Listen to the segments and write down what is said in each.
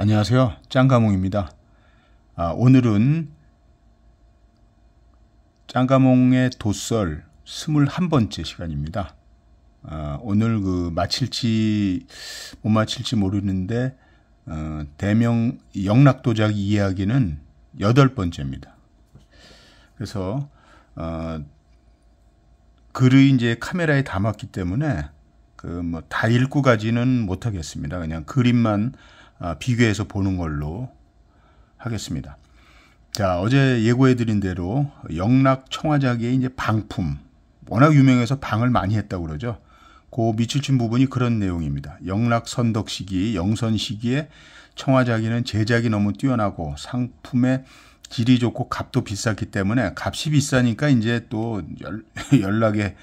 안녕하세요. 짱가몽입니다. 아, 오늘은 짱가몽의 도설 21번째 시간입니다. 아, 오늘 그 마칠지 못 마칠지 모르는데 어, 대명 영락도작 이야기는 8 번째입니다. 그래서 어, 글을 이제 카메라에 담았기 때문에 그 뭐 다 읽고 가지는 못하겠습니다. 그냥 그림만 아, 비교해서 보는 걸로 하겠습니다. 자, 어제 예고해드린 대로 영락 청화자기의 이제 방품. 워낙 유명해서 방을 많이 했다고 그러죠. 그 미칠친 부분이 그런 내용입니다. 영락 선덕 시기, 영선 시기에 청화자기는 제작이 너무 뛰어나고 상품의 질이 좋고 값도 비쌌기 때문에 값이 비싸니까 이제 또 연락에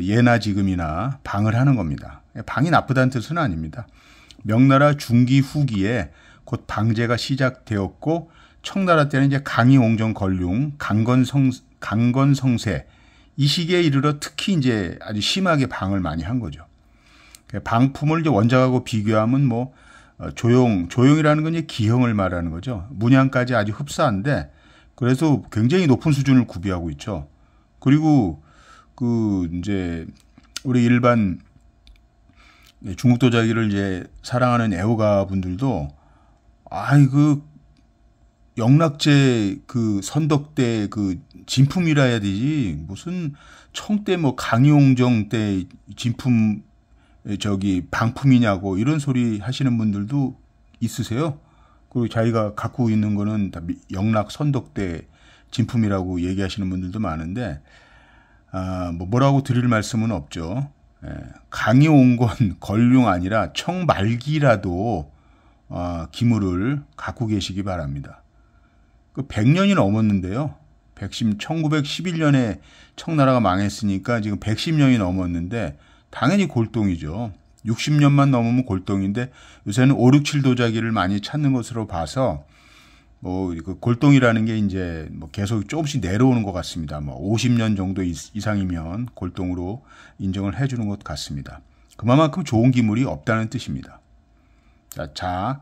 예나 지금이나 방을 하는 겁니다. 방이 나쁘다는 뜻은 아닙니다. 명나라 중기 후기에 곧 방제가 시작되었고 청나라 때는 이제 강희옹정 건륭, 강건성 강건성세 이 시기에 이르러 특히 이제 아주 심하게 방을 많이 한 거죠. 그 방품을 이제 원작하고 비교하면 뭐 어, 조용 조용이라는 건 이제 기형을 말하는 거죠. 문양까지 아주 흡사한데 그래서 굉장히 높은 수준을 구비하고 있죠. 그리고 그 이제 우리 일반 예, 중국 도자기를 이제 사랑하는 애호가 분들도 아이 그 영락제 그 선덕대 그 진품이라 해야 되지 무슨 청대 뭐 강용정 때 진품 저기 방품이냐고 이런 소리 하시는 분들도 있으세요. 그리고 자기가 갖고 있는 거는 다 영락 선덕대 진품이라고 얘기하시는 분들도 많은데 아뭐 뭐라고 드릴 말씀은 없죠. 예, 강이 온 건 걸룡 아니라 청말기라도 어, 기물을 갖고 계시기 바랍니다. 그 100년이 넘었는데요. 110, 1911년에 청나라가 망했으니까 지금 110년이 넘었는데 당연히 골동이죠. 60년만 넘으면 골동인데 요새는 5, 6, 7 도자기를 많이 찾는 것으로 봐서 뭐그 골동이라는 게 이제 뭐 계속 조금씩 내려오는 것 같습니다. 뭐 50년 정도 이상이면 골동으로 인정을 해주는 것 같습니다. 그만큼 좋은 기물이 없다는 뜻입니다. 자,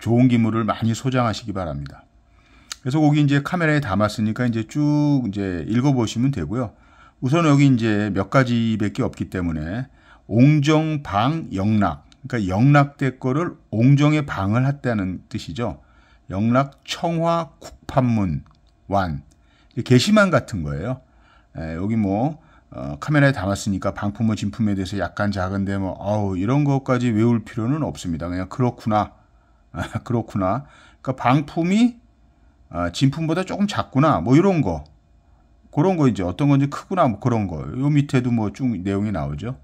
좋은 기물을 많이 소장하시기 바랍니다. 그래서 거기 이제 카메라에 담았으니까 이제 쭉 이제 읽어보시면 되고요. 우선 여기 이제 몇 가지밖에 없기 때문에 옹정, 방, 영락. 그러니까 영락대 거를 옹정의 방을 했다는 뜻이죠. 영락 청화 국판문 완 게시만 같은 거예요. 에, 예, 여기 뭐 어, 카메라에 담았으니까 방품의 진품에 대해서 약간 작은데 뭐 아우 이런 것까지 외울 필요는 없습니다. 그냥 그렇구나 그렇구나. 그러니까 방품이 아, 진품보다 조금 작구나 뭐 이런 거 그런 거 이제 어떤 건지 크구나 뭐 그런 거요 밑에도 뭐 쭉 내용이 나오죠.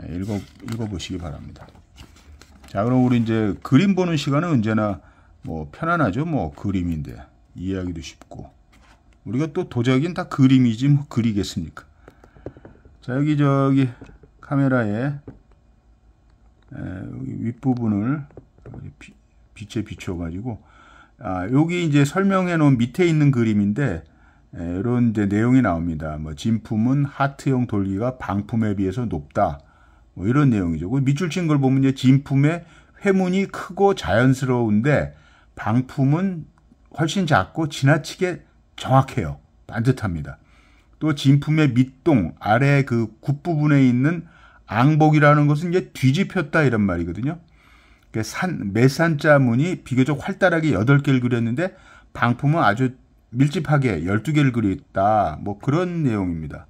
에, 예, 읽어 읽어 보시기 바랍니다. 자 그럼 우리 이제 그림 보는 시간은 언제나 뭐 편안하죠. 뭐 그림인데 이해하기도 쉽고 우리가 또 도자기는 다 그림이지 뭐 그리겠습니까? 자 여기 저기 카메라에 여기 윗부분을 빛에 비춰가지고 아, 여기 이제 설명해 놓은 밑에 있는 그림인데 에, 이런 이제 내용이 나옵니다. 뭐 진품은 하트형 돌기가 방품에 비해서 높다. 뭐 이런 내용이죠. 그 밑줄 친 걸 보면 이제 진품의 회문이 크고 자연스러운데 방품은 훨씬 작고 지나치게 정확해요. 반듯합니다. 또 진품의 밑동 아래 그 굽부분에 있는 앙복이라는 것은 이제 뒤집혔다 이런 말이거든요. 그러니까 산, 매산자 문이 비교적 활달하게 8개를 그렸는데 방품은 아주 밀집하게 12개를 그렸다. 뭐 그런 내용입니다.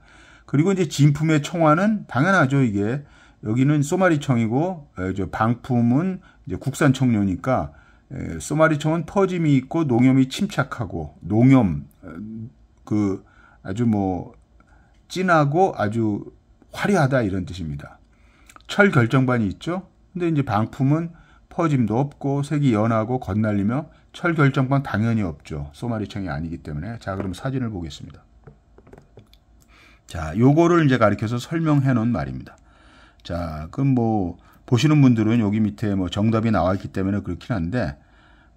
그리고 이제 진품의 총화는 당연하죠. 이게 여기는 소마리 청이고 방품은 이제 국산 청료니까 예, 소마리청은 퍼짐이 있고 농염이 침착하고 농염 어, 그 아주 뭐 진하고 아주 화려하다 이런 뜻입니다. 철 결정반이 있죠. 근데 이제 방품은 퍼짐도 없고 색이 연하고 겉날리며 철 결정반 당연히 없죠. 소마리청이 아니기 때문에 자 그럼 사진을 보겠습니다. 자 요거를 이제 가리켜서 설명해 놓은 말입니다. 자 그럼 뭐 보시는 분들은 여기 밑에 뭐 정답이 나와 있기 때문에 그렇긴 한데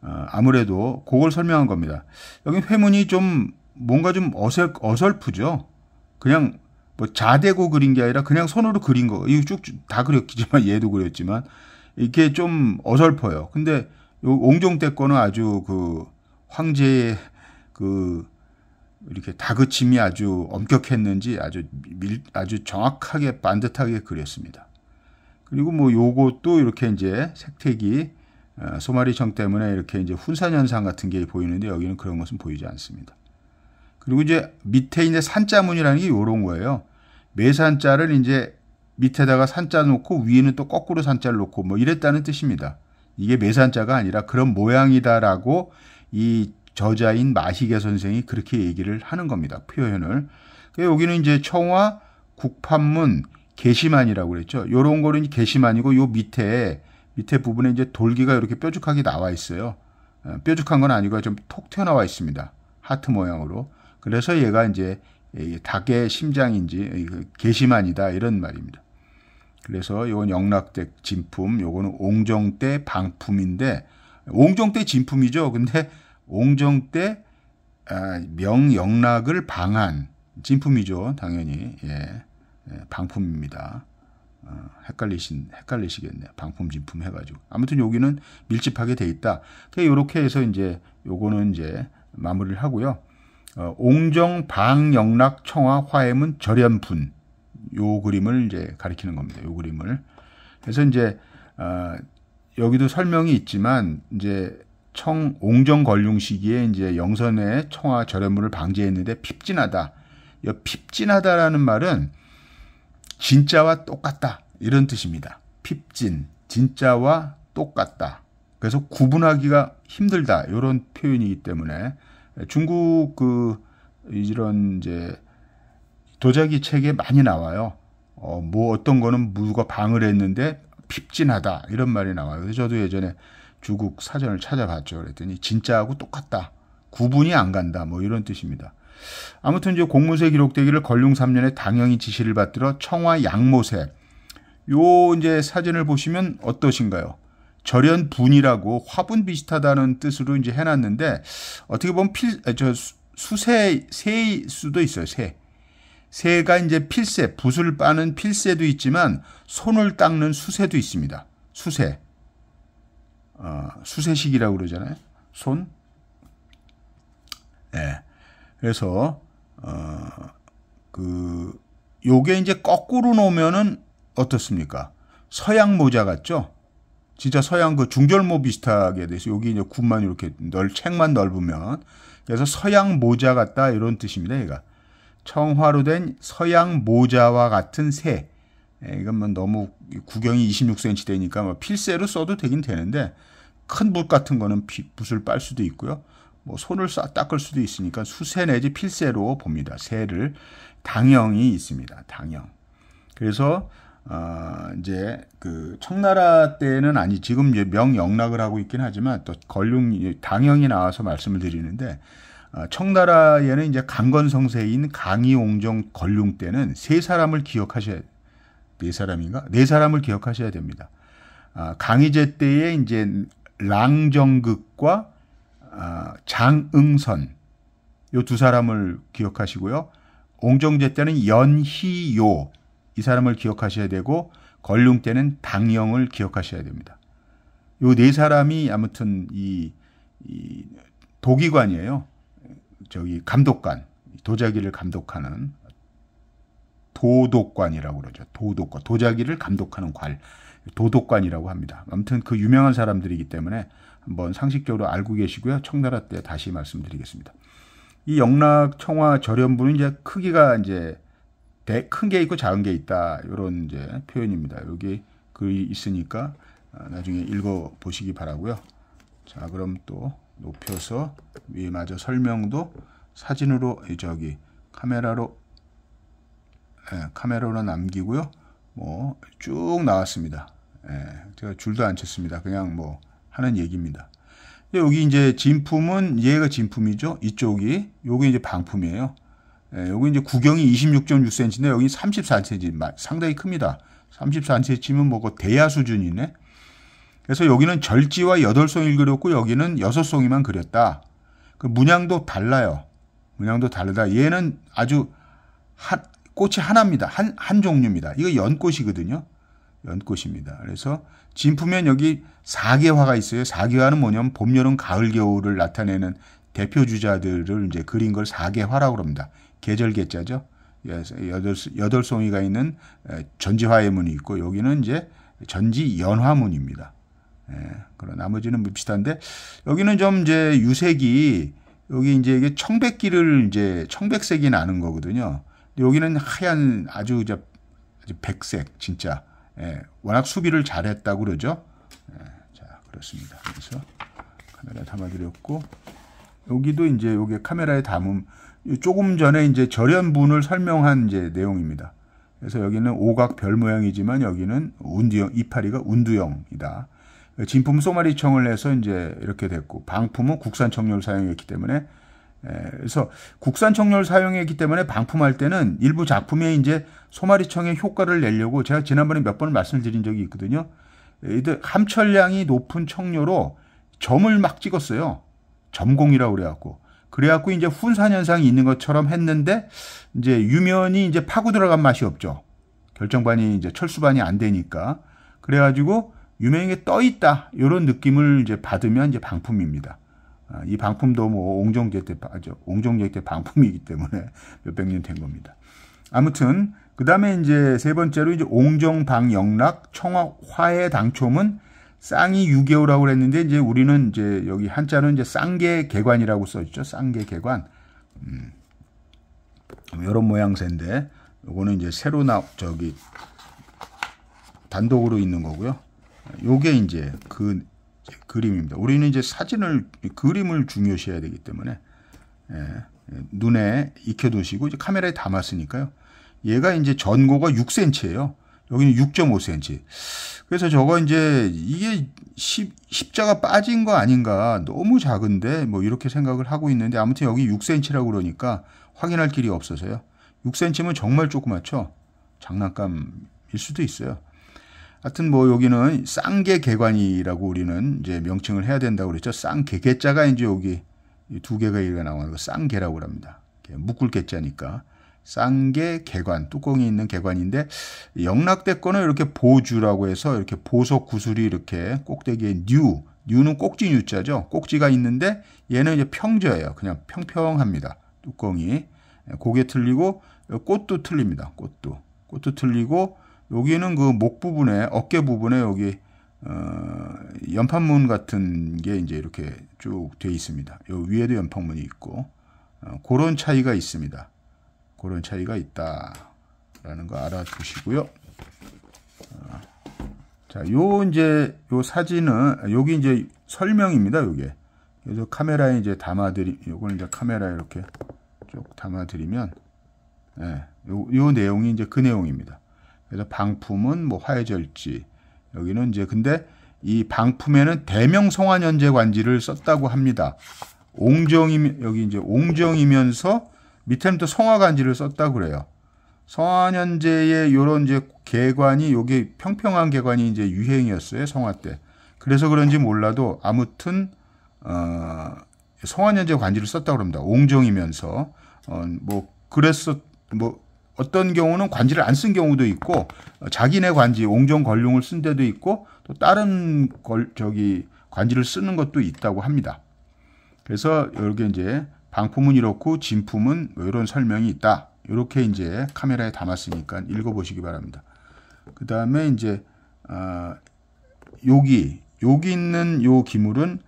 어, 아무래도 그걸 설명한 겁니다. 여기 회문이 좀 뭔가 좀 어설, 어설프죠. 그냥 뭐 자대고 그린 게 아니라 그냥 손으로 그린 거. 이거 쭉 다 그렸지만 얘도 그렸지만 이게 좀 어설퍼요. 근데 요 옹종대 거는 아주 그 황제의 그 이렇게 다그침이 아주 엄격했는지 아주 밀, 아주 정확하게 반듯하게 그렸습니다. 그리고 뭐 요것도 이렇게 이제 색택이 어, 소마리청 때문에 이렇게 이제 훈산 현상 같은 게 보이는데 여기는 그런 것은 보이지 않습니다. 그리고 이제 밑에 이제 산자문이라는 게 요런 거예요. 매산자를 이제 밑에다가 산자 놓고 위에는 또 거꾸로 산자를 놓고 뭐 이랬다는 뜻입니다. 이게 매산자가 아니라 그런 모양이다라고 이 저자인 마시계 선생이 그렇게 얘기를 하는 겁니다. 표현을. 여기는 이제 청화, 국판문, 게시만이라고 그랬죠. 요런 거는 게시만이고 요 밑에 밑에 부분에 이제 돌기가 이렇게 뾰족하게 나와 있어요. 어, 뾰족한 건 아니고 좀 톡 튀어나와 있습니다. 하트 모양으로. 그래서 얘가 이제 닭의 심장인지 그 게시만이다 이런 말입니다. 그래서 이건 영락대 진품, 요거는 옹정대 방품인데 옹정대 진품이죠. 근데 옹정대 아, 명영락을 방한 진품이죠, 당연히. 예. 예, 방품입니다. 어, 헷갈리신 헷갈리시겠네요. 방품 진품 해가지고 아무튼 여기는 밀집하게 돼 있다. 이렇게 해서 이제 요거는 이제 마무리를 하고요. 어, 옹정 방영락 청화 화해문 절연분 요 그림을 이제 가리키는 겁니다. 요 그림을 그래서 이제 어, 여기도 설명이 있지만 이제 청 옹정 걸륭 시기에 이제 영선의 청화 절연물을 방지했는데 핍진하다. 이 핍진하다라는 말은 진짜와 똑같다. 이런 뜻입니다. 핍진, 진짜와 똑같다. 그래서 구분하기가 힘들다. 이런 표현이기 때문에 중국 그 이런 이제 도자기 책에 많이 나와요. 어, 뭐 어떤 거는 무가 방을 했는데 핍진하다 이런 말이 나와요. 그래서 저도 예전에 중국 사전을 찾아봤죠. 그랬더니 진짜하고 똑같다. 구분이 안 간다. 뭐 이런 뜻입니다. 아무튼 이제 공무세기록대기를 걸룡 3년에 당영이 지시를 받들어 청와 양모새 요 이제 사진을 보시면 어떠신가요? 절연 분이라고 화분 비슷하다는 뜻으로 이제 해놨는데 어떻게 보면 필저 아, 수새 새일 수도 있어요 새 새가 이제 필새 붓을 빠는 필새도 있지만 손을 닦는 수새도 있습니다 수새 어, 수새식이라고 그러잖아요 손 예. 네. 그래서 어그 요게 이제 거꾸로 놓으면은 어떻습니까? 서양 모자 같죠? 진짜 서양 그 중절모 비슷하게 돼서 여기 이제 굽만 이렇게 넓 책만 넓으면 그래서 서양 모자 같다 이런 뜻입니다. 얘가 청화로 된 서양 모자와 같은 새. 에, 이건 뭐 너무 구경이 26cm 되니까 뭐 필새로 써도 되긴 되는데 큰 붓 같은 거는 붓을 빨 수도 있고요. 뭐 손을 싹 닦을 수도 있으니까 수세 내지 필세로 봅니다. 세를 당형이 있습니다. 당형. 그래서 어, 이제 그 청나라 때는 아니 지금 명영락을 하고 있긴 하지만 또 걸륭 당형이 나와서 말씀을 드리는데 어, 청나라에는 이제 강건성세인 강이옹정 걸륭 때는 세 사람을 기억하셔야 네 사람인가 네 사람을 기억하셔야 됩니다. 아, 강희제 때에 이제 랑정극과 아, 장응선 요두 사람을 기억하시고요. 옹정제 때는 연희요 이 사람을 기억하셔야 되고 걸룽 때는 당영을 기억하셔야 됩니다. 요네 사람이 아무튼 이, 이 도기관이에요. 저기 감독관 도자기를 감독하는 도독관이라고 그러죠. 도독관 도자기를 감독하는 관 도독관이라고 합니다. 아무튼 그 유명한 사람들이기 때문에 한번 상식적으로 알고 계시고요. 청나라 때 다시 말씀드리겠습니다. 이 영락, 청화, 절연부는 이제 크기가 이제 큰게 있고 작은 게 있다. 이런 이제 표현입니다. 여기 글이 있으니까 아, 나중에 읽어 보시기 바라고요. 자, 그럼 또 높여서 위에 마저 설명도 사진으로 저기 카메라로 예, 카메라로 남기고요. 뭐 쭉 나왔습니다. 예, 제가 줄도 안 쳤습니다. 그냥 뭐 하는 얘기입니다. 여기 이제 진품은 얘가 진품이죠. 이쪽이 요게 이제 방품이에요. 예, 요게 이제 구경이 26.6cm인데 여기 34cm 상당히 큽니다. 34cm면 뭐고 대야 수준이네. 그래서 여기는 절지와 8송이 그렸고 여기는 6송이만 그렸다. 그 문양도 달라요. 문양도 다르다. 얘는 아주 한, 꽃이 하나입니다. 한, 한 종류입니다. 이거 연꽃이거든요. 연꽃입니다. 그래서 진품엔 여기 사계화가 있어요. 사계화는 뭐냐면 봄, 여름, 가을, 겨울을 나타내는 대표 주자들을 이제 그린 걸 사계화라고 그럽니다. 계절 계자죠. 여덟, 여덟 송이가 있는 전지화의 문이 있고 여기는 이제 전지 연화문입니다. 예, 그런 나머지는 뭐 비슷한데 여기는 좀 이제 유색이 여기 이제 이게 청백기를 이제 청백색이 나는 거거든요. 여기는 하얀 아주 이제 백색 진짜 예, 워낙 수비를 잘했다고 그러죠. 예, 자, 그렇습니다. 그래서 카메라 담아드렸고, 여기도 이제 요게 카메라에 담음, 조금 전에 이제 절연분을 설명한 이제 내용입니다. 그래서 여기는 오각 별 모양이지만 여기는 운두형, 이파리가 운두형이다. 진품 소마리청을 해서 이제 이렇게 됐고, 방품은 국산청료 사용했기 때문에 예, 그래서 국산 청열 사용했기 때문에 방품할 때는 일부 작품에 이제 소마리청의 효과를 내려고 제가 지난번에 몇번을 말씀드린 적이 있거든요. 예, 이들 함철량이 높은 청료로 점을 막 찍었어요. 점공이라고 그래갖고. 그래갖고 이제 훈산 현상이 있는 것처럼 했는데 이제 유면이 이제 파고 들어간 맛이 없죠. 결정반이 이제 철수반이 안 되니까. 그래가지고 유명에 떠 있다. 이런 느낌을 이제 받으면 이제 방품입니다. 아, 이 방품도 뭐 옹종제 때, 아, 옹종제 때 방품이기 때문에 몇백 년 된 겁니다. 아무튼, 그 다음에 이제 세 번째로 이제 옹정방 영락 청화 화해 당초문 쌍이 유개호라고 그랬는데 이제 우리는 이제 여기 한자는 이제 쌍계 개관이라고 써있죠. 쌍계 개관. 음. 이런 모양새인데 요거는 이제 새로 나 저기 단독으로 있는 거고요. 요게 이제 그 그림입니다. 우리는 이제 사진을 그림을 중요시해야 되기 때문에 예, 눈에 익혀두시고 이제 카메라에 담았으니까요. 얘가 이제 전고가 6cm예요. 여기는 6.5cm. 그래서 저거 이제 이게 십, 십자가 빠진 거 아닌가 너무 작은데 뭐 이렇게 생각을 하고 있는데 아무튼 여기 6cm라고 그러니까 확인할 길이 없어서요. 6cm면 정말 조그맣죠. 장난감일 수도 있어요. 하여튼 뭐 여기는 쌍계 개관이라고 우리는 이제 명칭을 해야 된다고 그랬죠. 쌍계 개자가 이제 여기 두 개가 이가 나오는 거 쌍계라고 합니다. 묶을 개자니까 쌍계 개관 뚜껑이 있는 개관인데 영락대 권는 이렇게 보주라고 해서 이렇게 보석 구슬이 이렇게 꼭대기에 뉴 뉴는 꼭지 뉴자죠. 꼭지가 있는데 얘는 이제 평저예요. 그냥 평평합니다. 뚜껑이 고개 예, 틀리고 꽃도 틀립니다. 꽃도 꽃도 틀리고 여기는 그 목 부분에 어깨 부분에 여기 어, 연판문 같은 게 이제 이렇게 쭉 돼 있습니다. 요 위에도 연판문이 있고 어, 그런 차이가 있습니다. 그런 차이가 있다라는 거 알아두시고요. 어, 자, 요 이제 요 사진은 여기 이제 설명입니다. 요게 그래서 카메라에 이제 담아드리, 요걸 이제 카메라에 이렇게 쭉 담아드리면, 예, 요, 요 내용이 이제 그 내용입니다. 그래서 방품은 뭐 화해절지 여기는 이제 근데 이 방품에는 대명성환연재 관지를 썼다고 합니다. 옹정이 여기 이제 옹정이면서 밑에는 또 성화관지를 썼다 그래요. 성화연재의 요런 이제 개관이 요게 평평한 개관이 이제 유행이었어요 성화 때. 그래서 그런지 몰라도 아무튼 어, 성화연재 관지를 썼다고 합니다. 옹정이면서 어, 뭐 그랬었 뭐 어떤 경우는 관지를 안 쓴 경우도 있고 어, 자기네 관지 옹정 걸룡을 쓴 데도 있고 또 다른 걸 저기 관지를 쓰는 것도 있다고 합니다. 그래서 이렇게 이제 방품은 이렇고 진품은 뭐 이런 설명이 있다. 이렇게 이제 카메라에 담았으니까 읽어보시기 바랍니다. 그 다음에 이제 어, 여기 여기 있는 요 기물은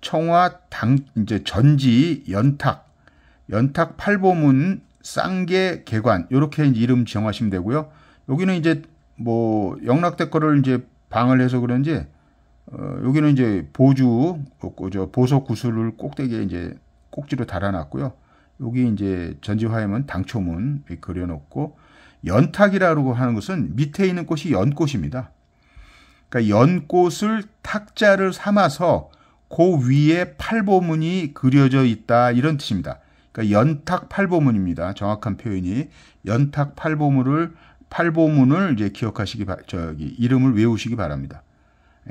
청와 당 이제 전지 연탁 연탁 팔보문 쌍계 개관 이렇게 이름 정하시면 되고요. 여기는 이제 뭐 영락대 거를 이제 방을 해서 그런지 어, 여기는 이제 보주 어, 그 저 보석 구슬을 꼭대기에 이제 꼭지로 달아놨고요. 여기 이제 전지화염은 당초문 그려놓고 연탁이라고 하는 것은 밑에 있는 꽃이 연꽃입니다. 그러니까 연꽃을 탁자를 삼아서 그 위에 팔보문이 그려져 있다 이런 뜻입니다. 그러니까 연탁 팔보문입니다. 정확한 표현이 연탁 팔보문을 팔보문을 이제 기억하시기 바, 저기 이름을 외우시기 바랍니다.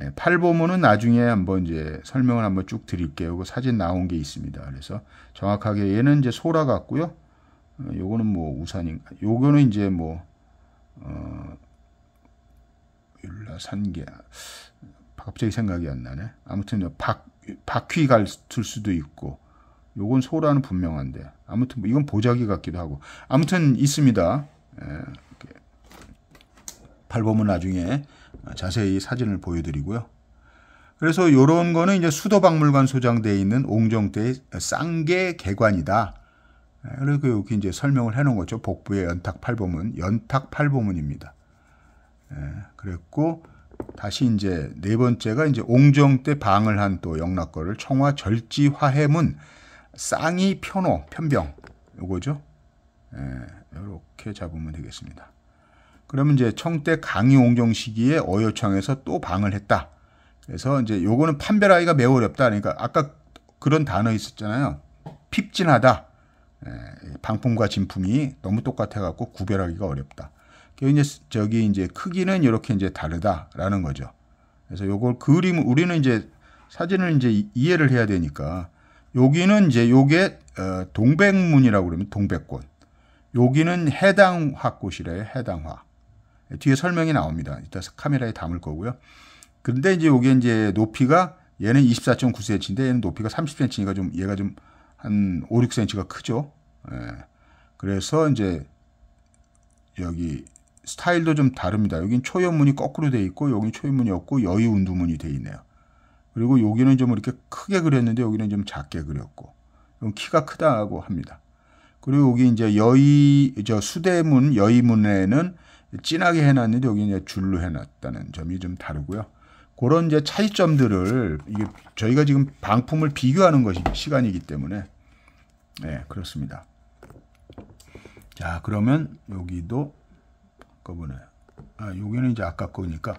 예, 팔보문은 나중에 한번 이제 설명을 한번 쭉 드릴게요. 그 사진 나온 게 있습니다. 그래서 정확하게 얘는 이제 소라 같고요. 어, 요거는 뭐 우산인가? 요거는 이제 뭐 어, 율라 산게 갑자기 생각이 안 나네. 아무튼 뭐 박 바퀴 갈툴 수도 있고 요건 소라는 분명한데 아무튼 뭐 이건 보자기 같기도 하고 아무튼 있습니다. 예, 밟으면 나중에 자세히 사진을 보여드리고요. 그래서 요런 거는 이제 수도박물관 소장돼 있는 옹정대의 쌍계 개관이다. 예, 그리고 여기 이제 설명을 해놓은 거죠. 복부의 연탁팔보문, 연탁팔보문입니다. 예, 그랬고 다시 이제 네 번째가 이제 옹정 때 방을 한 또 영락거를 청화 절지화해문 쌍이 편호, 편병 요거죠. 예, 요렇게 잡으면 되겠습니다. 그러면 이제 청대 강의옹정 시기에 어여청에서 또 방을 했다. 그래서 이제 요거는 판별하기가 매우 어렵다. 그러니까 아까 그런 단어 있었잖아요. 핍진하다. 예, 방품과 진품이 너무 똑같아 갖고 구별하기가 어렵다. 그 이제 저기 이제 크기는 이렇게 이제 다르다라는 거죠. 그래서 요걸 그림 우리는 이제 사진을 이제 이해를 해야 되니까 여기는 이제 요게 어, 동백문이라고 그러면 동백꽃. 여기는 해당화꽃이래요. 해당화. 뒤에 설명이 나옵니다. 이따 카메라에 담을 거고요. 근데 이제 요게 이제 높이가 얘는 24.9cm인데 얘는 높이가 30cm니까 좀 얘가 좀 한 5, 6cm가 크죠. 예. 그래서 이제 여기 스타일도 좀 다릅니다. 여긴 초연문이 거꾸로 돼 있고 여긴 초연문이 없고 여의운두문이 돼 있네요. 그리고 여기는 좀 이렇게 크게 그렸는데 여기는 좀 작게 그렸고 키가 크다고 합니다. 그리고 여기 이제 여의 저 수대문 여의문에는 진하게 해놨는데 여기 이제 줄로 해놨다는 점이 좀 다르고요. 그런 이제 차이점들을 이게 저희가 지금 방품을 비교하는 것이 시간이기 때문에 네, 그렇습니다. 자 그러면 여기도 한꺼번에 아 여기는 이제 아까 거니까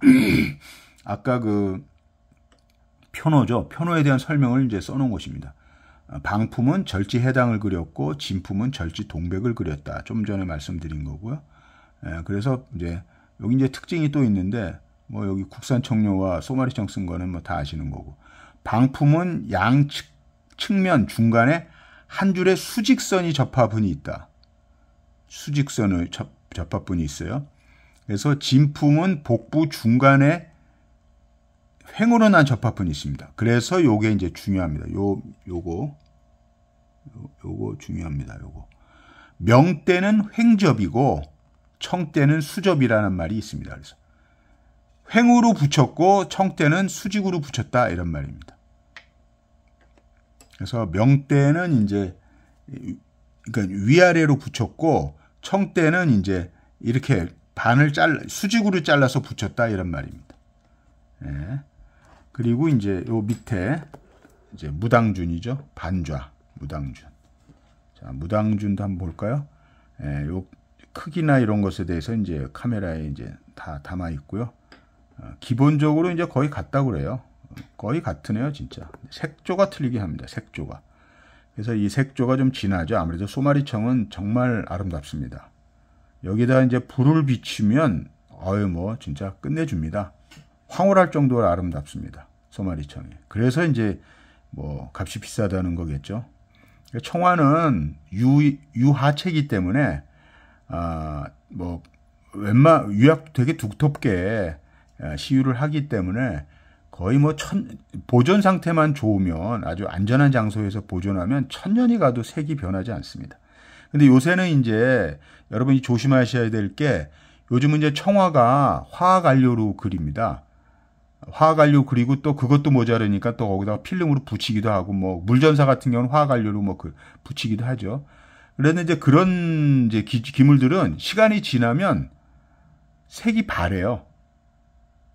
아까 그 편호죠. 편호에 대한 설명을 이제 써놓은 것입니다. 아, 방품은 절지 해당을 그렸고 진품은 절지 동백을 그렸다. 좀 전에 말씀드린 거고요. 예, 그래서 이제 여기 이제 특징이 또 있는데 뭐 여기 국산 청료와 소마리청 쓴 거는 뭐 다 아시는 거고 방품은 양 측, 측면 중간에 한 줄의 수직선이 접합분이 있다. 수직선의 접합분이 있어요. 그래서 진품은 복부 중간에 횡으로 난 접합분이 있습니다. 그래서 요게 이제 중요합니다. 요 요거 요, 요거 중요합니다. 요거 명때는 횡접이고 청때는 수접이라는 말이 있습니다. 그래서 횡으로 붙였고 청때는 수직으로 붙였다 이런 말입니다. 그래서 명때는 이제 그러니까 위아래로 붙였고 청때는 이제 이렇게 반을 잘라 수직으로 잘라서 붙였다 이런 말입니다. 예. 그리고 이제 요 밑에 이제 무당준이죠. 반좌 무당준. 자, 무당준도 한번 볼까요? 예, 요 크기나 이런 것에 대해서 이제 카메라에 이제 다 담아 있고요. 어, 기본적으로 이제 거의 같다고 그래요. 거의 같으네요, 진짜. 색조가 틀리게 합니다. 색조가. 그래서 이 색조가 좀 진하죠. 아무래도 소마리청은 정말 아름답습니다. 여기다 이제 불을 비추면 어유 뭐 진짜 끝내줍니다. 황홀할 정도로 아름답습니다. 소마리청이. 그래서 이제 뭐 값이 비싸다는 거겠죠. 그러니까 청화는 유, 유하체이기 때문에 아, 뭐 웬만 유약 되게 두텁게 아, 시유를 하기 때문에 거의 뭐 천, 보존 상태만 좋으면 아주 안전한 장소에서 보존하면 천년이 가도 색이 변하지 않습니다. 근데 요새는 이제 여러분이 조심하셔야 될 게 요즘은 이제 청화가 화학 안료로 그립니다. 화학연료 그리고 또 그것도 모자르니까 또 거기다가 필름으로 붙이기도 하고 뭐 물전사 같은 경우는 화학연료로 뭐 그 붙이기도 하죠. 그런데 이제 그런 이제 기, 기물들은 시간이 지나면 색이 바래요.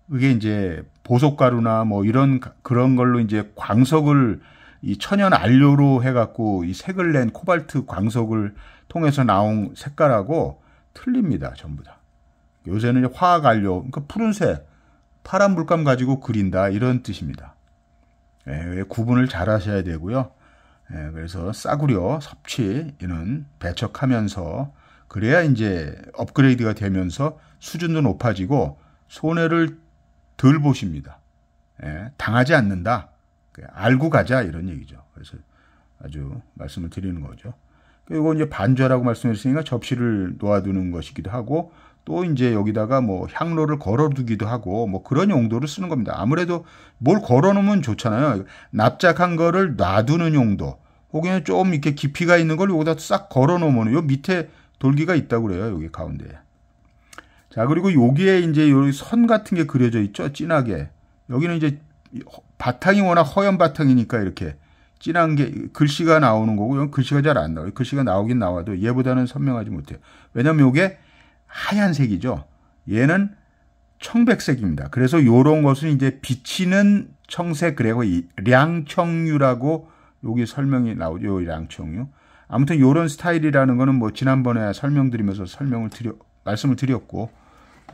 그게 이제 보석가루나 뭐 이런 그런 걸로 이제 광석을 이 천연 안료로 해갖고 이 색을 낸 코발트 광석을 통해서 나온 색깔하고 틀립니다 전부 다. 요새는 화학 안료, 그러니까 푸른색, 파란 물감 가지고 그린다 이런 뜻입니다. 예, 구분을 잘 하셔야 되고요. 예, 그래서 싸구려 섭취 이는 배척하면서 그래야 이제 업그레이드가 되면서 수준도 높아지고 손해를 덜 보십니다. 예, 당하지 않는다. 그 알고 가자 이런 얘기죠. 그래서 아주 말씀을 드리는 거죠. 그리고 이제 반좌라고 말씀했으니까 접시를 놓아두는 것이기도 하고 또 이제 여기다가 뭐 향로를 걸어두기도 하고 뭐 그런 용도를 쓰는 겁니다. 아무래도 뭘 걸어놓으면 좋잖아요. 납작한 거를 놔두는 용도. 혹은 좀 이렇게 깊이가 있는 걸 여기다 싹 걸어놓으면 요 밑에 돌기가 있다고 그래요. 여기 가운데. 자, 그리고 여기에 이제 여기 선 같은 게 그려져 있죠. 진하게. 여기는 이제 바탕이 워낙 허연 바탕이니까 이렇게 진한 게 글씨가 나오는 거고 요 글씨가 잘 안 나와요. 글씨가 나오긴 나와도 얘보다는 선명하지 못해요. 왜냐면 이게 하얀색이죠. 얘는 청백색입니다. 그래서 요런 것은 이제 비치는 청색 그리고 이 량청유라고 여기 설명이 나오죠. 량청유. 아무튼 요런 스타일이라는 거는 뭐 지난번에 설명드리면서 설명을 드려 말씀을 드렸고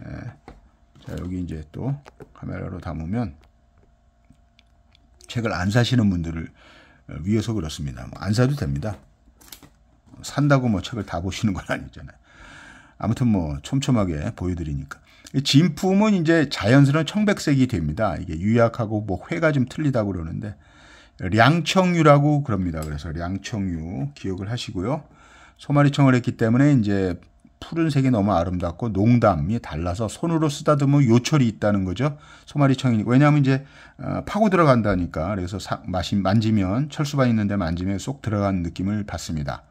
예. 자 여기 이제 또 카메라로 담으면 책을 안 사시는 분들을 어, 위해서 그렇습니다. 뭐 안 사도 됩니다. 산다고 뭐 책을 다 보시는 건 아니잖아요. 아무튼 뭐 촘촘하게 보여드리니까. 진품은 이제 자연스러운 청백색이 됩니다. 이게 유약하고 뭐 회가 좀 틀리다고 그러는데 량청유라고 그럽니다. 그래서 량청유 기억을 하시고요. 소마리청을 했기 때문에 이제 푸른색이 너무 아름답고 농담이 달라서 손으로 쓰다듬으면 요철이 있다는 거죠. 소마리청이 왜냐하면 이제 어, 파고 들어간다니까 그래서 사, 마시, 만지면 철수반 있는데 만지면 쏙 들어간 느낌을 받습니다.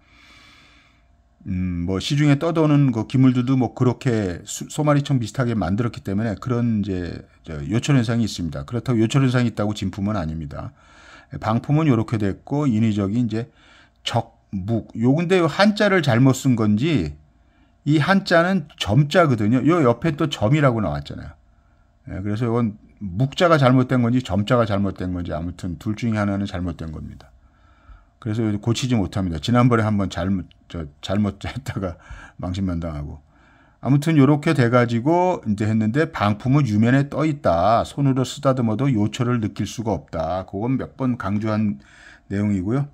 음, 뭐 시중에 떠도는 그 기물들도 뭐 그렇게 소마리청 비슷하게 만들었기 때문에 그런 이제 요철 현상이 있습니다. 그렇다고 요철 현상이 있다고 진품은 아닙니다. 방품은 이렇게 됐고 인위적인 이제 적묵. 요 근데 한자를 잘못 쓴 건지 이 한자는 점자거든요. 요 옆에 또 점이라고 나왔잖아요. 예, 그래서 이건 묵자가 잘못된 건지 점자가 잘못된 건지 아무튼 둘 중에 하나는 잘못된 겁니다. 그래서 고치지 못합니다. 지난번에 한번 잘못 저, 잘못 했다가 망신만당하고 아무튼 요렇게 돼가지고 이제 했는데 방품은 유면에 떠 있다. 손으로 쓰다듬어도 요철을 느낄 수가 없다. 그건 몇 번 강조한 내용이고요.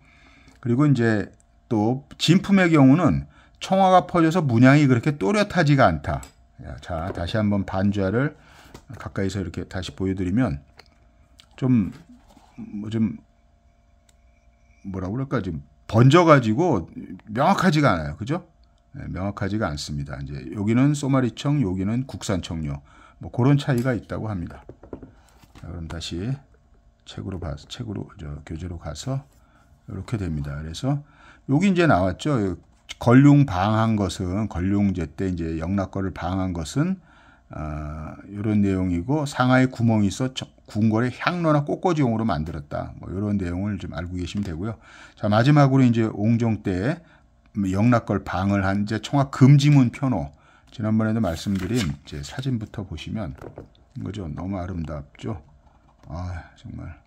그리고 이제 또 진품의 경우는 청화가 퍼져서 문양이 그렇게 또렷하지가 않다. 자 다시 한번 반좌를 주 가까이서 이렇게 다시 보여드리면 좀좀 좀 뭐 뭐라 고 그럴까 지금 번져가지고 명확하지가 않아요. 그죠? 네, 명확하지가 않습니다. 이제 여기는 소마리청, 여기는 국산청요. 뭐 그런 차이가 있다고 합니다. 자, 그럼 다시 책으로 봐서 책으로 저 교재로 가서 이렇게 됩니다. 그래서 여기 이제 나왔죠. 걸륭 방한 것은 걸륭제때 이제 영락거를 방한 것은 어, 아, 이런 내용이고 상하이 구멍이 있어 궁궐의 향로나 꽃꽂이용으로 만들었다. 뭐 이런 내용을 좀 알고 계시면 되고요. 자 마지막으로 이제 옹종 때 영락걸 방을 한 이제 총합 금지문 편호 지난번에도 말씀드린 이제 사진부터 보시면 이거죠. 너무 아름답죠. 아 정말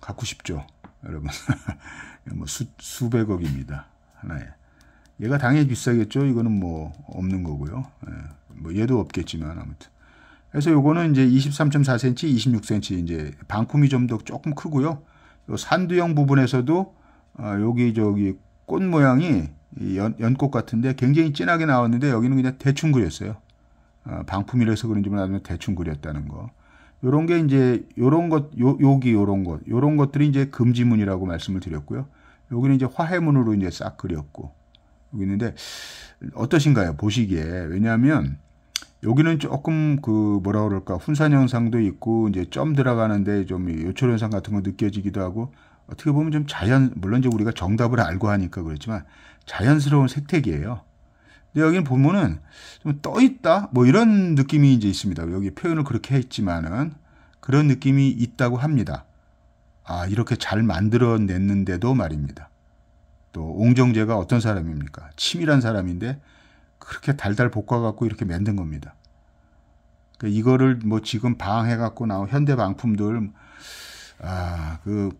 갖고 싶죠, 여러분. 뭐 수, 수백억입니다 하나에. 얘가 당연히 비싸겠죠. 이거는 뭐 없는 거고요. 예. 뭐 얘도 없겠지만 아무튼. 그래서 요거는 이제 23.4cm, 26cm 이제 방쿰이 좀 더 조금 크고요. 요 산두형 부분에서도 어, 여기 저기 꽃 모양이 연, 연꽃 같은데 굉장히 진하게 나왔는데 여기는 그냥 대충 그렸어요. 어, 방품이라서 그런지 몰라도 대충 그렸다는 거. 요런 게 이제 요런 것, 요, 요기 요런 것, 요런 것들이 이제 금지문이라고 말씀을 드렸고요. 여기는 이제 화해문으로 이제 싹 그렸고 여기 있는데 어떠신가요 보시기에 왜냐하면 여기는 조금 그 뭐라 그럴까 훈산 현상도 있고 이제 점 들어가는데 좀 요철 현상 같은 거 느껴지기도 하고 어떻게 보면 좀 자연 물론 이제 우리가 정답을 알고 하니까 그렇지만 자연스러운 색택이에요. 근데 여기는 보면은 좀 떠 있다 뭐 이런 느낌이 이제 있습니다. 여기 표현을 그렇게 했지만은 그런 느낌이 있다고 합니다. 아 이렇게 잘 만들어냈는데도 말입니다. 또 옹정제가 어떤 사람입니까? 치밀한 사람인데 그렇게 달달 볶아갖고 이렇게 만든 겁니다. 그러니까 이거를 뭐 지금 방해갖고 나온 현대 방품들, 아, 그,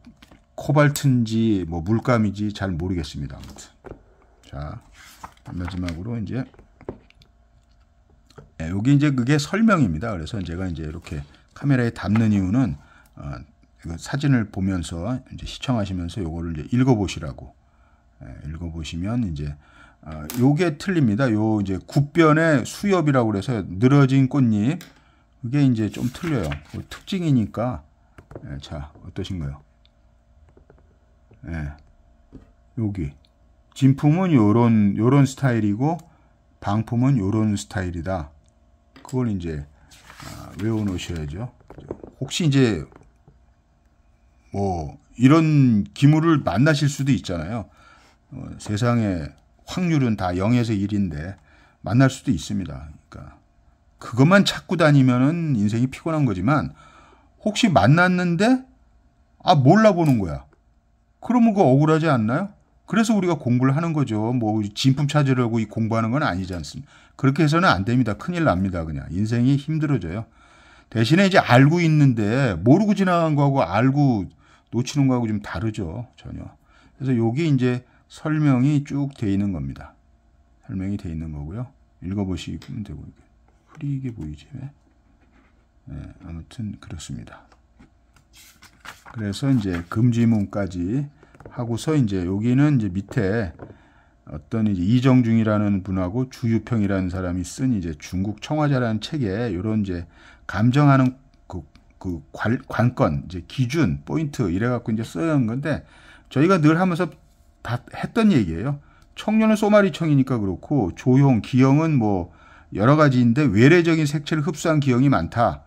코발트인지 뭐 물감인지 잘 모르겠습니다. 아무튼. 자, 마지막으로 이제, 네, 여기 이제 그게 설명입니다. 그래서 제가 이제 이렇게 카메라에 담는 이유는 어, 사진을 보면서 이제 시청하시면서 요거를 이제 읽어보시라고 예, 읽어보시면 이제 아, 요게 틀립니다. 요 이제 굽변의 수엽이라고 그래서 늘어진 꽃잎 그게 이제 좀 틀려요. 그 특징이니까 예, 자 어떠신가요? 예, 여기 진품은 요런 요런 스타일이고 방품은 요런 스타일이다. 그걸 이제 아, 외워 놓으셔야죠. 혹시 이제 뭐 이런 기물을 만나실 수도 있잖아요. 어, 세상에 확률은 다 0에서 1인데 만날 수도 있습니다. 그러니까 그것만 찾고 다니면은 인생이 피곤한 거지만 혹시 만났는데 아 몰라 보는 거야. 그러면 그 억울하지 않나요? 그래서 우리가 공부를 하는 거죠. 뭐 진품 찾으려고 공부하는 건 아니지 않습니까? 그렇게 해서는 안 됩니다. 큰일 납니다. 그냥 인생이 힘들어져요. 대신에 이제 알고 있는데 모르고 지나간 거하고 알고 놓치는 거하고 좀 다르죠. 전혀. 그래서 요게 이제 설명이 쭉 돼 있는 겁니다. 설명이 돼 있는 거고요. 읽어보시면 되고 이게 흐리게 보이지 네. 네, 아무튼 그렇습니다. 그래서 이제 금지문까지 하고서 이제 여기는 이제 밑에 어떤 이제 이정중이라는 분하고 주유평이라는 사람이 쓴 이제 중국 청화자라는 책에 이런 이제 감정하는 그, 그 관, 관건, 이제 기준, 포인트 이래 갖고 이제 써야 하는 건데 저희가 늘 하면서 다 했던 얘기예요. 청년은 소마리청이니까 그렇고 조형, 기형은 뭐 여러 가지인데 외래적인 색채를 흡수한 기형이 많다.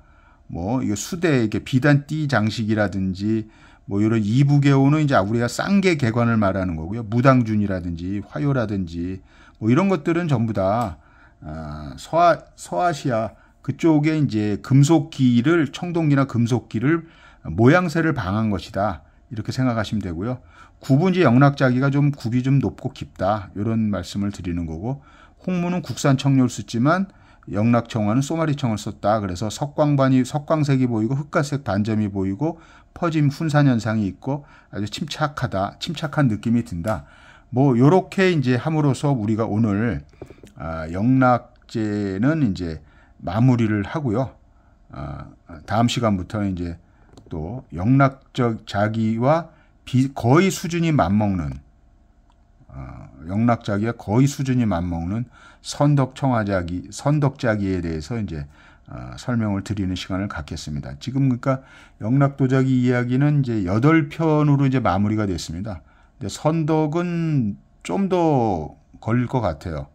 뭐 이거 수대 이게 비단띠 장식이라든지 뭐 이런 이북에오는 이제 우리가 쌍계 개관을 말하는 거고요. 무당준이라든지 화요라든지 뭐 이런 것들은 전부 다 아, 서아, 서아시아 그쪽에 이제 금속기를 청동기나 금속기를 모양새를 방한 것이다. 이렇게 생각하시면 되고요. 구분지 영락자기가 좀 굽이 좀 높고 깊다 이런 말씀을 드리는 거고 홍문은 국산 청료를 썼지만 영락청화는 소마리 청을 썼다. 그래서 석광반이 석광색이 보이고 흑갈색 반점이 보이고 퍼짐 훈산 현상이 있고 아주 침착하다. 침착한 느낌이 든다. 뭐 요렇게 이제 함으로써 우리가 오늘 아, 영락제는 이제 마무리를 하고요. 아, 다음 시간부터는 이제 또 영락적 자기와 비, 거의 수준이 맞먹는 어, 영락자기와 거의 수준이 맞먹는 선덕청화자기 선덕자기에 대해서 이제 어, 설명을 드리는 시간을 갖겠습니다. 지금 그러니까 영락도자기 이야기는 이제 여덟 편으로 이제 마무리가 됐습니다. 근데 선덕은 좀 더 걸릴 것 같아요.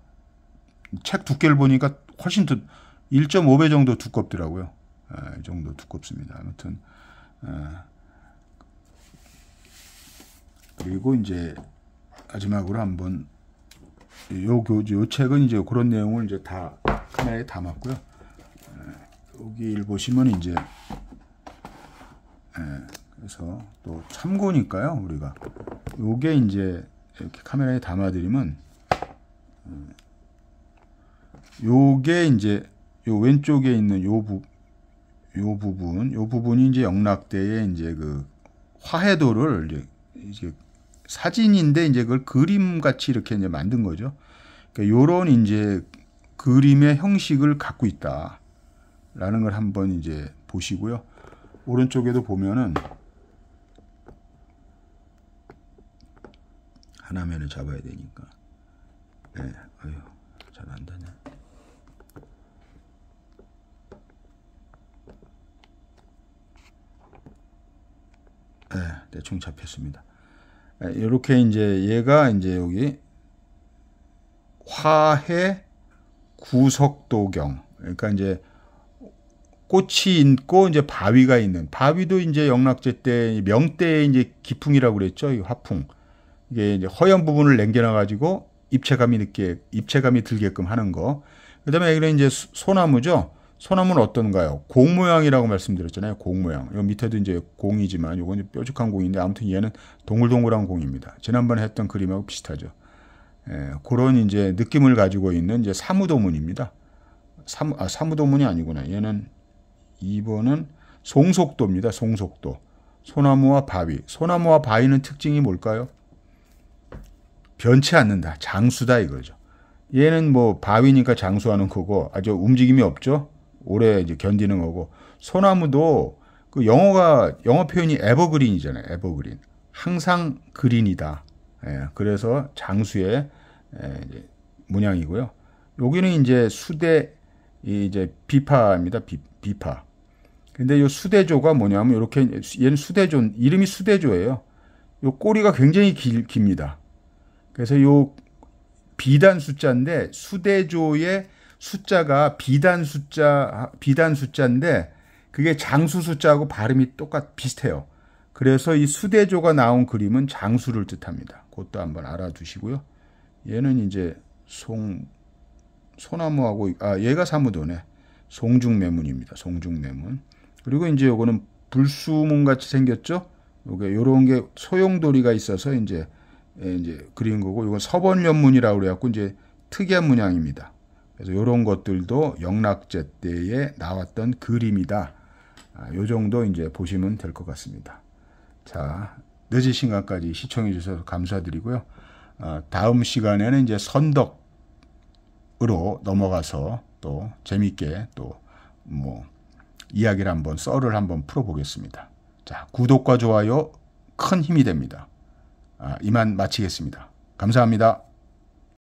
책 두께를 보니까 훨씬 더 1.5배 정도 두껍더라고요. 에, 예, 이 정도 두껍습니다. 아무튼 에, 어, 그리고 이제 마지막으로 한번 요, 요, 요 책은 이제 그런 내용을 이제 다 하나에 담았고요. 예, 여기 보시면 이제 예, 그래서 또 참고니까요 우리가 요게 이제 이렇게 카메라에 담아드리면 예, 요게 이제 요 왼쪽에 있는 요, 부, 요 부분 요 부분이 이제 영락대의 이제 그 화해도를 이제, 이제 사진인데 이제 그걸 그림 같이 이렇게 이제 만든 거죠. 그러니까 요런 이제 그림의 형식을 갖고 있다라는 걸 한번 이제 보시고요. 오른쪽에도 보면은 하나면은 잡아야 되니까. 예, 네, 아유, 잘안 되네. 네, 대충 잡혔습니다. 이렇게 예, 이제 얘가 이제 여기 화해 구석도경 그러니까 이제 꽃이 있고 이제 바위가 있는 바위도 이제 영락제 때 명때의 이제 기풍이라고 그랬죠 이 화풍 이게 이제 허연 부분을 남겨놔 가지고 입체감이 늦게 입체감이 들게끔 하는 거 그다음에 이기는 이제 소나무죠 소나무는 어떤가요? 공 모양이라고 말씀드렸잖아요. 공 모양. 이 밑에도 이제 공이지만 이건 뾰족한 공인데 아무튼 얘는 동글동글한 공입니다. 지난번에 했던 그림하고 비슷하죠. 예, 그런 이제 느낌을 가지고 있는 이제 사무도문입니다. 사무, 아, 사무도문이 아니구나. 얘는 2번은 송속도입니다. 송속도. 소나무와 바위. 소나무와 바위는 특징이 뭘까요? 변치 않는다. 장수다 이거죠. 얘는 뭐 바위니까 장수하는 거고 아주 움직임이 없죠. 오래 이제 견디는 거고 소나무도 그 영어가 영어 표현이 에버그린이잖아요. 에버그린. 항상 그린이다. 예, 그래서 장수의 예, 문양이고요. 여기는 이제 수대 이제 비파입니다. 비, 비파. 근데 요 수대조가 뭐냐면 이렇게 얘는 수대조 이름이 수대조예요. 요 꼬리가 굉장히 길, 깁니다. 그래서 요 비단 숫자인데 수대조의 숫자가 비단 숫자 비단 숫자인데 그게 장수 숫자하고 발음이 똑같 비슷해요. 그래서 이 수대조가 나온 그림은 장수를 뜻합니다. 그것도 한번 알아두시고요. 얘는 이제 송 소나무하고 아 얘가 사무도네. 송중매문입니다. 송중매문. 그리고 이제 요거는 불수문 같이 생겼죠? 요게 요런 게 소용돌이가 있어서 이제 예, 이제 그린 거고 요건 서번연문이라고 그래 갖고 이제 특이한 문양입니다. 그래서 이런 것들도 영락제 때에 나왔던 그림이다. 이 아, 정도 이제 보시면 될 것 같습니다. 자, 늦은 시간까지 시청해 주셔서 감사드리고요. 아, 다음 시간에는 이제 선덕으로 넘어가서 또 재밌게 또 뭐 이야기를 한번 썰을 한번 풀어보겠습니다. 자, 구독과 좋아요 큰 힘이 됩니다. 아, 이만 마치겠습니다. 감사합니다.